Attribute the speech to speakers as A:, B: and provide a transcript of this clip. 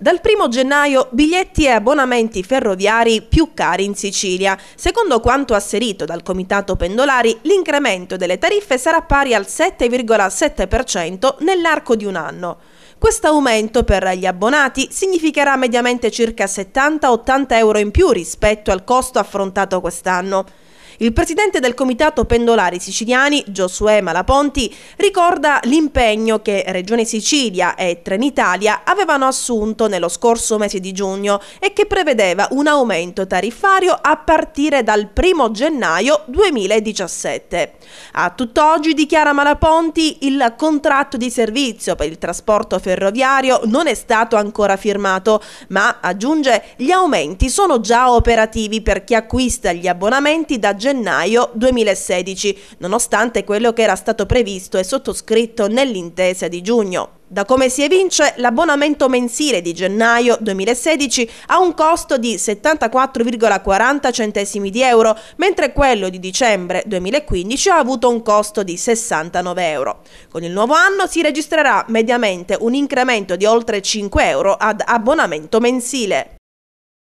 A: Dal 1 gennaio biglietti e abbonamenti ferroviari più cari in Sicilia. Secondo quanto asserito dal Comitato Pendolari, l'incremento delle tariffe sarà pari al 7,7% nell'arco di un anno. Questo aumento per gli abbonati significherà mediamente circa 70-80 euro in più rispetto al costo affrontato quest'anno. Il presidente del Comitato Pendolari Siciliani, Giosuè Malaponti, ricorda l'impegno che Regione Sicilia e Trenitalia avevano assunto nello scorso mese di giugno e che prevedeva un aumento tariffario a partire dal 1 gennaio 2017. A tutt'oggi, dichiara Malaponti, il contratto di servizio per il trasporto ferroviario non è stato ancora firmato, ma aggiunge gli aumenti sono già operativi per chi acquista gli abbonamenti da gennaio gennaio 2016, nonostante quello che era stato previsto e sottoscritto nell'intesa di giugno. Da come si evince, l'abbonamento mensile di gennaio 2016 ha un costo di 74,40 centesimi di euro, mentre quello di dicembre 2015 ha avuto un costo di 69 euro. Con il nuovo anno si registrerà mediamente un incremento di oltre 5 euro ad abbonamento mensile.